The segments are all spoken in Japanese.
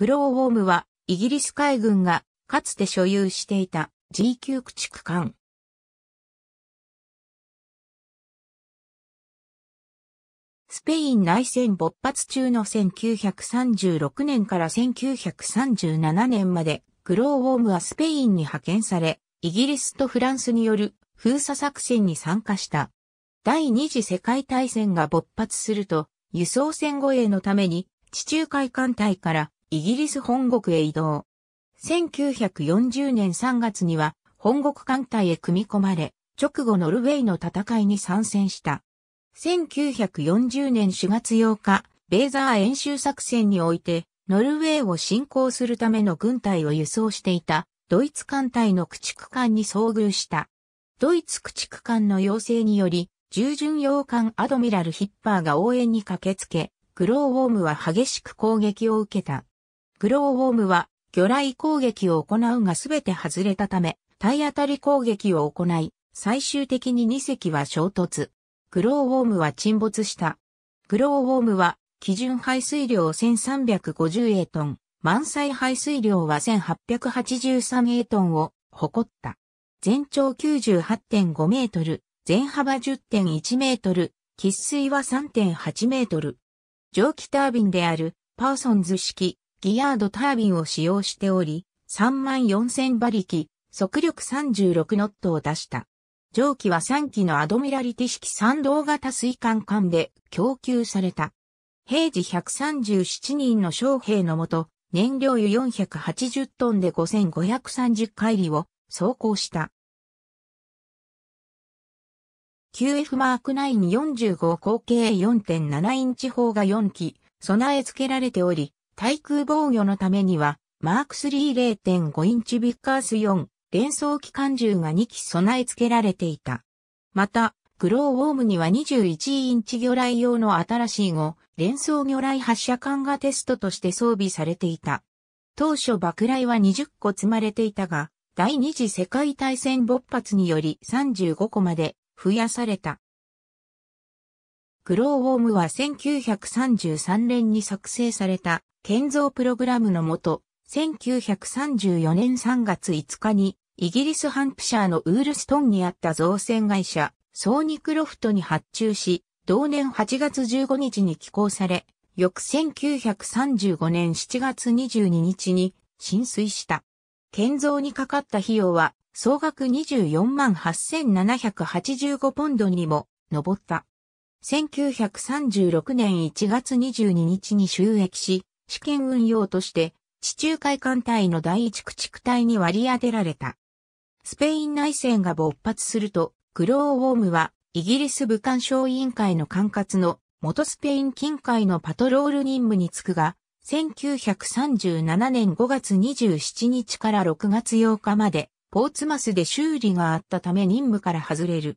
グローウォームは、イギリス海軍が、かつて所有していた g 級駆逐艦。スペイン内戦勃発中の1936年から1937年まで、グローウォームはスペインに派遣され、イギリスとフランスによる封鎖作戦に参加した。第二次世界大戦が勃発すると、輸送船護衛のために地中海艦隊からイギリス本国へ移動。1940年3月には本国艦隊へ組み込まれ、直後ノルウェーの戦いに参戦した。1940年4月8日、レーザー演習作戦において、ノルウェーを侵攻するための軍隊を輸送していた、ドイツ艦隊の駆逐艦に遭遇した。ドイツ駆逐艦の要請により、従順洋艦アドミラルヒッパーが応援に駆けつけ、グローウォームは激しく攻撃を受けた。グローウォームは魚雷攻撃を行うがすべて外れたため、体当たり攻撃を行い、最終的に2隻は衝突。グローウォームは沈没した。グローウォームは基準排水量1350エトン、満載排水量は1883エトンを誇った。全長98.5メートル、全幅10.1メートル、喫水は3.8メートル。蒸気タービンであるパーソンズ式ギヤードタービンを使用しており、34000馬力、速力36ノットを出した。蒸気は3機のアドミラリティ式三動型水管艦で供給された。平時137人の将兵のもと、燃料油480トンで5530海里を走行した。QF マーク945口径4.7インチ砲が4機備え付けられており、対空防御のためには、マーク3 0.5インチビッカース4連装機関銃が2機備え付けられていた。また、グローウォームには21インチ魚雷用の新しい5連装魚雷発射管がテストとして装備されていた。当初爆雷は20個積まれていたが、第二次世界大戦勃発により35個まで増やされた。グローウォームは1933年に作成された建造プログラムのもと、1934年3月5日にイギリスハンプシャーのウールストンにあった造船会社ソーニクロフトに発注し、同年8月15日に寄港され、翌1935年7月22日に浸水した。建造にかかった費用は総額24万8785ポンドにも上った。1936年1月22日に収益し、試験運用として地中海艦隊の第一駆逐隊に割り当てられた。スペイン内戦が勃発すると、クローウォームはイギリス武官省委員会の管轄の元スペイン近海のパトロール任務に就くが、1937年5月27日から6月8日まで、ポーツマスで修理があったため任務から外れる。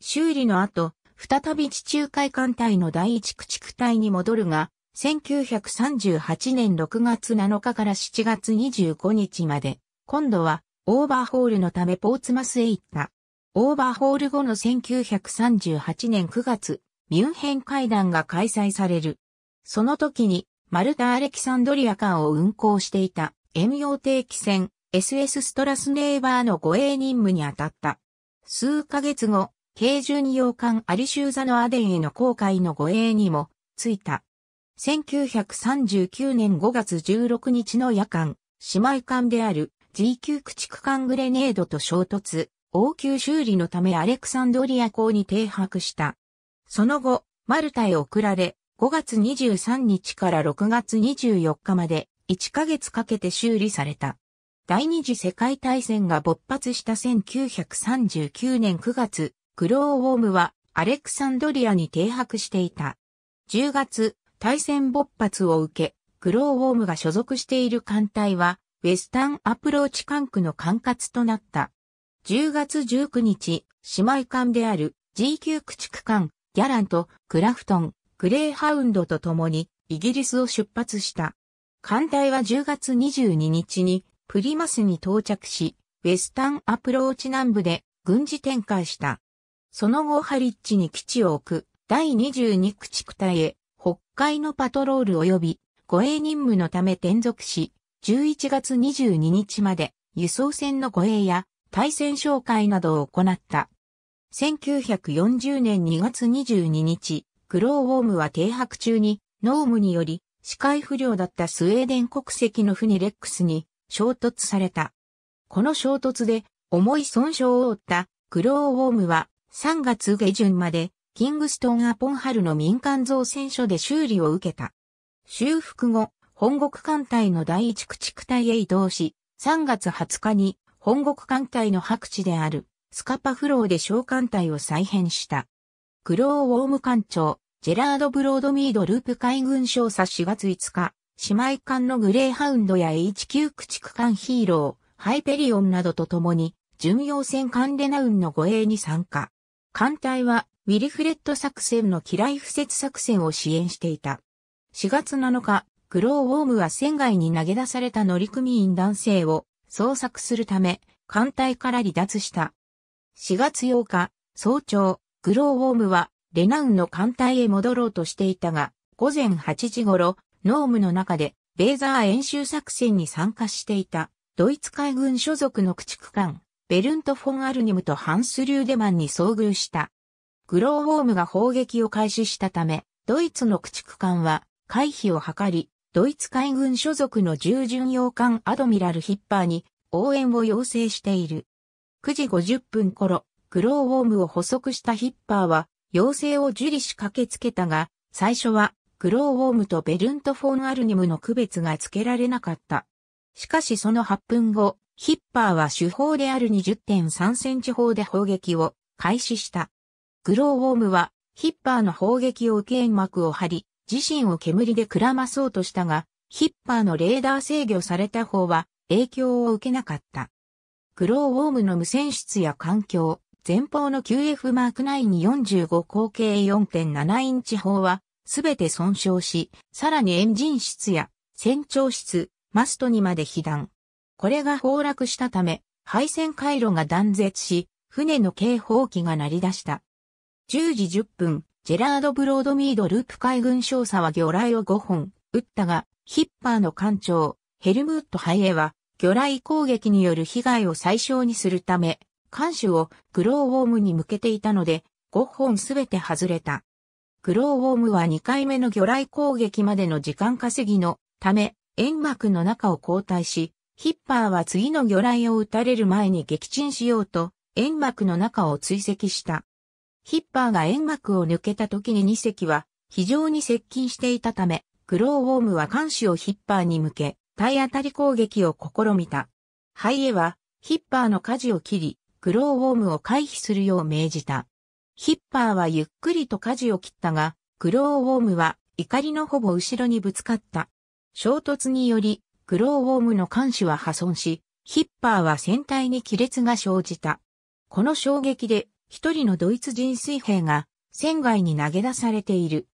修理の後、再び地中海艦隊の第一駆逐隊に戻るが、1938年6月7日から7月25日まで、今度はオーバーホールのためポーツマスへ行った。オーバーホール後の1938年9月、ミュンヘン会談が開催される。その時に、マルタ・アレキサンドリア艦を運航していた、遠洋定期船、SS ストラスネーバーの護衛任務に当たった。数ヶ月後、軽巡洋艦アリシューザのアデンへの航海の護衛にも、ついた。1939年5月16日の夜間、姉妹艦である g 級駆逐艦グレネードと衝突、応急修理のためアレクサンドリア港に停泊した。その後、マルタへ送られ、5月23日から6月24日まで1ヶ月かけて修理された。第二次世界大戦が勃発した1939年9月、グローウォームはアレクサンドリアに停泊していた。10月、対戦勃発を受け、グローウォームが所属している艦隊は、ウェスタンアプローチ艦区の管轄となった。10月19日、姉妹艦である g 級駆逐艦、ギャラント、クラフトン、グレーハウンドと共に、イギリスを出発した。艦隊は10月22日に、プリマスに到着し、ウェスタンアプローチ南部で軍事展開した。その後ハリッチに基地を置く、第22駆逐隊へ、北海のパトロール及び、護衛任務のため転属し、11月22日まで、輸送船の護衛や、対戦紹介などを行った。1940年2月22日、グローウォームは停泊中に、ノームにより、視界不良だったスウェーデン国籍の船レックスに衝突された。この衝突で重い損傷を負ったグローウォームは3月下旬まで、キングストンアポンハルの民間造船所で修理を受けた。修復後、本国艦隊の第一駆逐隊へ移動し、3月20日に本国艦隊の白地であるスカパフローで小艦隊を再編した。クローウォーム艦長、ジェラード・ブロードミード・ループ海軍少佐4月5日、姉妹艦のグレーハウンドや HQ 駆逐艦ヒーロー、ハイペリオンなどと共に、巡洋船艦レナウンの護衛に参加。艦隊はウィルフレッド作戦の機雷不設作戦を支援していた。4月7日、グローウォームは船外に投げ出された乗組員男性を捜索するため、艦隊から離脱した。4月8日、早朝、グローウォームはレナウンの艦隊へ戻ろうとしていたが、午前8時頃、ノームの中で、ベーザー演習作戦に参加していた、ドイツ海軍所属の駆逐艦、ベルント・フォン・アルニムとハンス・リューデマンに遭遇した。グローウォームが砲撃を開始したため、ドイツの駆逐艦は回避を図り、ドイツ海軍所属の従巡洋艦アドミラル・ヒッパーに応援を要請している。9時50分頃、グローウォームを捕捉したヒッパーは、要請を受理し駆けつけたが、最初は、グローウォームとベルント・フォン・アルニムの区別がつけられなかった。しかしその8分後、ヒッパーは手法である20.3センチ砲で砲撃を開始した。グローウォームはヒッパーの砲撃を受け煙幕を張り、自身を煙でくらまそうとしたが、ヒッパーのレーダー制御された方は影響を受けなかった。グローウォームの無線室や環境、前方の QF マーク945口径4.7インチ砲はすべて損傷し、さらにエンジン室や船長室、マストにまで被弾。これが崩落したため、配線回路が断絶し、船の警報機が鳴り出した。10時10分、ジェラード・ブロードミード・ループ海軍少佐は魚雷を5本、撃ったが、ヒッパーの艦長、ヘルムート・ハイエは、魚雷攻撃による被害を最小にするため、艦首をグローウォームに向けていたので、5本すべて外れた。グローウォームは2回目の魚雷攻撃までの時間稼ぎのため、煙幕の中を交代し、ヒッパーは次の魚雷を撃たれる前に撃沈しようと、煙幕の中を追跡した。ヒッパーが煙幕を抜けた時に2隻は非常に接近していたため、グローウォームは監視をヒッパーに向け、体当たり攻撃を試みた。ハイエは、ヒッパーの舵を切り、グローウォームを回避するよう命じた。ヒッパーはゆっくりと舵を切ったが、グローウォームは怒りのほぼ後ろにぶつかった。衝突により、グローウォームの艦子は破損し、ヒッパーは船体に亀裂が生じた。この衝撃で、一人のドイツ人水兵が、船外に投げ出されている。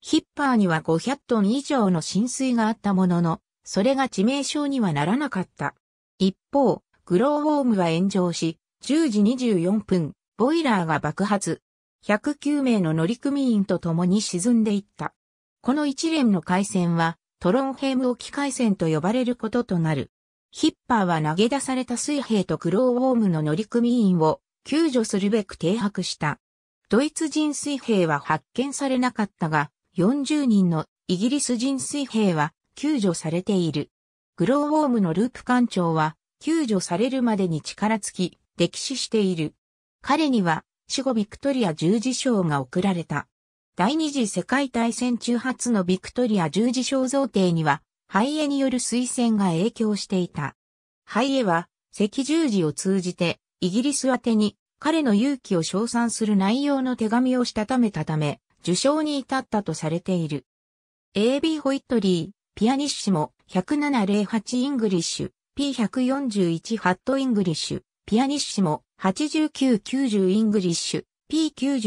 ヒッパーには500トン以上の浸水があったものの、それが致命傷にはならなかった。一方、グローウォームは炎上し、10時24分、ボイラーが爆発。109名の乗組員と共に沈んでいった。この一連の海戦は、トロンヘム沖海戦と呼ばれることとなる。ヒッパーは投げ出された水兵とクローウォームの乗組員を救助するべく停泊した。ドイツ人水兵は発見されなかったが、40人のイギリス人水兵は救助されている。グローウォームのループ艦長は救助されるまでに力尽き、溺死している。彼には死後ビクトリア十字章が贈られた。第二次世界大戦中初のビクトリア十字肖像帝には、肺エによる推薦が影響していた。肺エは、赤十字を通じて、イギリス宛てに、彼の勇気を称賛する内容の手紙をしたためたため、受賞に至ったとされている。A.B. ホイットリー、ピアニッシモ、1 7 0 8イングリッシュ、P141 ハットイングリッシュ、ピアニッシモ、8990イングリッシュ、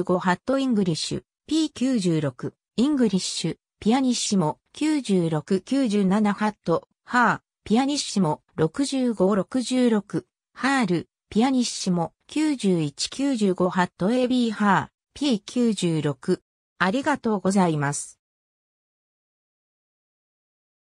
P95 ハットイングリッシュ、P96、イングリッシュ、ピアニッシモ、96、97ハット、ハー、ピアニッシモ、65、66、ハール、ピアニッシモ、91、95ハット AB ハー、P96。ありがとうございます。